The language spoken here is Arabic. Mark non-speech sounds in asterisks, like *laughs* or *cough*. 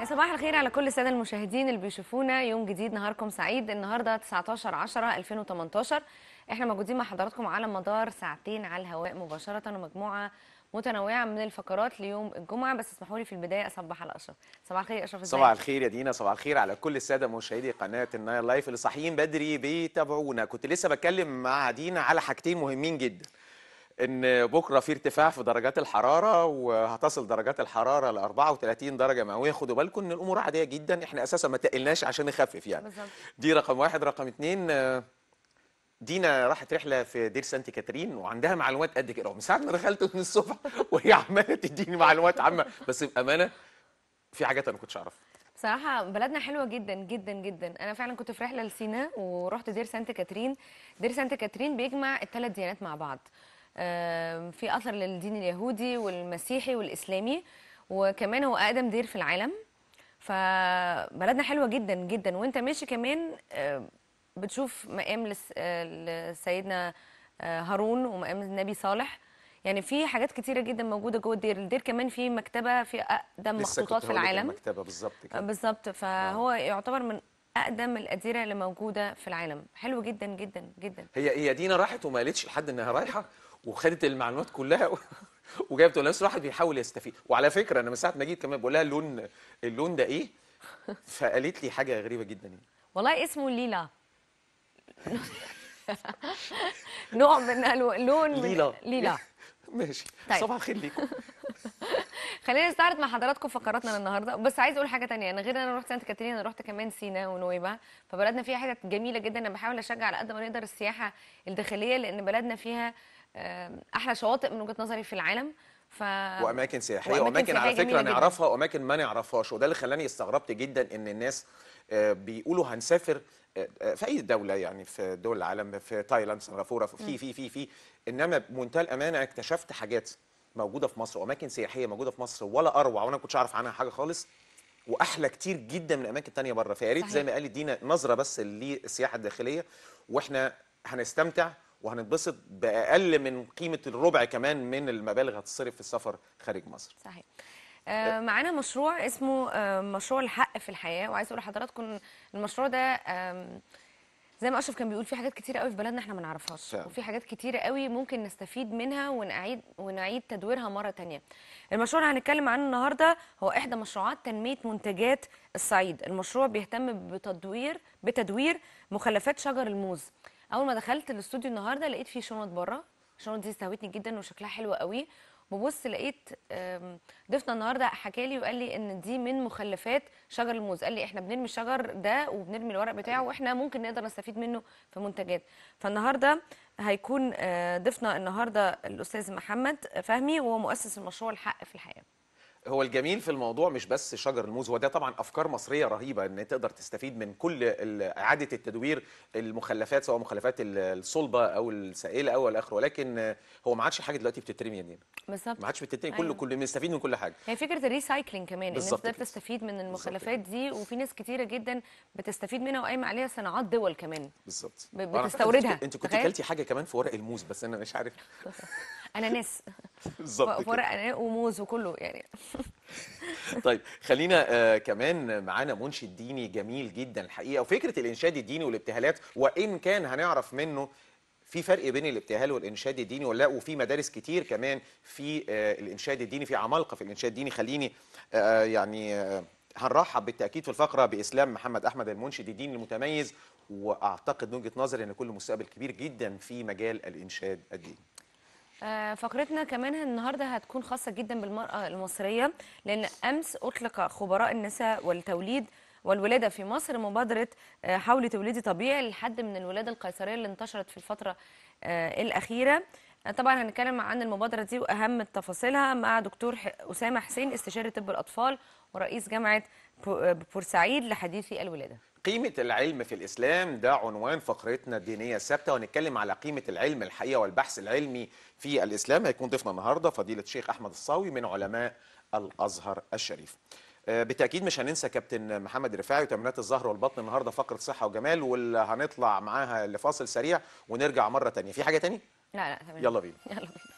يا صباح الخير على كل الساده المشاهدين اللي بيشوفونا يوم جديد نهاركم سعيد النهارده 19 10 2018 احنا موجودين مع حضراتكم على مدار ساعتين على الهواء مباشره ومجموعه متنوعه من الفقرات ليوم الجمعه بس اسمحوا لي في البدايه اصبح على اشرف صباح الخير اشرف صباح الخير يا دينا صباح الخير على كل الساده مشاهدي قناه النايل لايف اللي صاحيين بدري بيتابعونا كنت لسه بتكلم مع دينا على حاجتين مهمين جدا ان بكره في ارتفاع في درجات الحراره وهتصل درجات الحراره ل 34 درجه مئويه خدوا بالكم ان الامور عاديه جدا احنا اساسا ما تقلناش عشان نخفف يعني بالزبط. دي رقم واحد رقم اتنين دينا راحت رحله في دير سانت كاترين وعندها معلومات قد كده من ساعه ما دخلت من الصبح *laughs* وهي عماله تديني معلومات عامه بس بامانه في حاجات انا ما كنتش اعرفها بصراحه بلدنا حلوه جدا جدا جدا انا فعلا كنت في رحله لسينا ورحت دير سانت كاترين دير سانت كاترين بيجمع الثلاث ديانات مع بعض في اثر للدين اليهودي والمسيحي والاسلامي وكمان هو اقدم دير في العالم فبلدنا حلوه جدا جدا وانت ماشي كمان بتشوف مقام آه، لسيدنا آه، هارون ومقام النبي صالح يعني في حاجات كتيره جدا موجوده جوه الدير الدير كمان في مكتبه في اقدم مخطوطات في العالم مكتبه بالظبط كده بالظبط فهو آه. يعتبر من اقدم الاديره اللي موجوده في العالم حلو جدا جدا جدا هي هي دينا راحت وما قالتش لحد انها رايحه وخدت المعلومات كلها وجابت الناس راحت بيحاول يستفيد وعلى فكره انا من ساعه ما جيت كمان بقول لها اللون اللون ده ايه *laughs* فقالت لي حاجه غريبه جدا يعني. والله اسمه ليلا *laughs* نوع من اللون ليلا ليلا *laughs* ماشي طيب. صباح الخير ليكم خلينا نستعرض مع حضراتكم فقراتنا النهارده بس عايز اقول حاجه ثانيه انا غير ان انا رحت سانت كاترين انا رحت كمان سينا ونويبع فبلدنا فيها حتت جميله جدا انا بحاول اشجع على قد ما نقدر السياحه الداخليه لان بلدنا فيها آه، احلى شواطئ من وجهه نظري في العالم ف... واماكن سياحيه واماكن, وأماكن على فكره نعرفها واماكن ما نعرفهاش وده اللي خلاني استغربت جدا ان الناس آه، بيقولوا هنسافر آه، في اي دوله يعني في دول العالم في تايلاند سنغافوره في في في في انما بمنتهى الامانه اكتشفت حاجات موجوده في مصر واماكن سياحيه موجوده في مصر ولا اروع وانا ما كنتش اعرف عنها حاجه خالص واحلى كتير جدا من اماكن تانية بره فيا ريت زي ما قالت دينا نظره بس للسياحه الداخليه واحنا هنستمتع وهنتبسط باقل من قيمه الربع كمان من المبالغ هتصرف في السفر خارج مصر صحيح آه، معانا مشروع اسمه آه، مشروع الحق في الحياه وعايز اقول لحضراتكم المشروع ده زي ما اشرف كان بيقول في حاجات كتيره قوي في بلدنا احنا ما نعرفهاش وفي حاجات كتيره قوي ممكن نستفيد منها ونعيد ونعيد تدويرها مره ثانيه المشروع اللي هنتكلم عنه النهارده هو احدى مشروعات تنميه منتجات الصعيد المشروع بيهتم بتدوير بتدوير مخلفات شجر الموز اول ما دخلت الاستوديو النهارده لقيت فيه شنط بره الشنط دي استهوتني جدا وشكلها حلو قوي ببص لقيت ضيفنا النهارده حكى لي وقال لي ان دي من مخلفات شجر الموز قال لي احنا بنرمي الشجر ده وبنرمي الورق بتاعه أيوة. واحنا ممكن نقدر نستفيد منه في منتجات فالنهارده هيكون آه، ضيفنا النهارده الاستاذ محمد فهمي وهو مؤسس المشروع الحق في الحياه هو الجميل في الموضوع مش بس شجر الموز هو ده طبعا افكار مصريه رهيبه ان تقدر تستفيد من كل اعاده التدوير المخلفات سواء مخلفات الصلبه او السائله او الاخر ولكن هو ما عادش حاجه دلوقتي بتترمي يا بالظبط ما عادش بتترمي أيوة. كله كله بنستفيد من كل حاجه هي فكره الريسايكلينج كمان ان انت تستفيد من المخلفات دي وفي ناس كتيره جدا بتستفيد منها وقايمه عليها صناعات دول كمان بالظبط بتستوردها انت كنت كلتي حاجه كمان في ورق الموز بس انا مش عارف *laughs* اناناس *laughs* بالظبط ورق وموز وكله يعني *laughs* طيب خلينا آه كمان معانا منشد ديني جميل جدا الحقيقه وفكره الانشاد الديني والابتهالات وان كان هنعرف منه في فرق بين الابتهال والانشاد الديني ولا وفي مدارس كتير كمان في آه الانشاد الديني في عمالقه في الانشاد الديني خليني آه يعني آه هنرحب بالتاكيد في الفقره باسلام محمد احمد المنشد الديني المتميز واعتقد من وجهه نظري ان كل مستقبل كبير جدا في مجال الانشاد الديني آه، فقرتنا كمان النهارده هتكون خاصه جدا بالمراه المصريه لان امس اطلق خبراء النساء والتوليد والولاده في مصر مبادره آه، حولي توليدي طبيعي لحد من الولاده القيصريه اللي انتشرت في الفتره آه، الاخيره طبعا هنتكلم عن المبادره دي واهم تفاصيلها مع دكتور اسامه حسين استشاري طب الاطفال ورئيس جامعه بورسعيد لحديثي الولاده قيمة العلم في الإسلام ده عنوان فقرتنا الدينية الثابتة وهنتكلم على قيمة العلم الحقيقة والبحث العلمي في الإسلام هيكون ضيفنا النهاردة فضيلة الشيخ أحمد الصاوي من علماء الأزهر الشريف آه، بالتاكيد مش هننسى كابتن محمد رفاعي وتمرينات الظهر والبطن النهارده فقره صحه وجمال واللي هنطلع معاها لفاصل سريع ونرجع مره ثانيه في حاجه تانية؟ لا لا تمام يلا بينا يلا بينا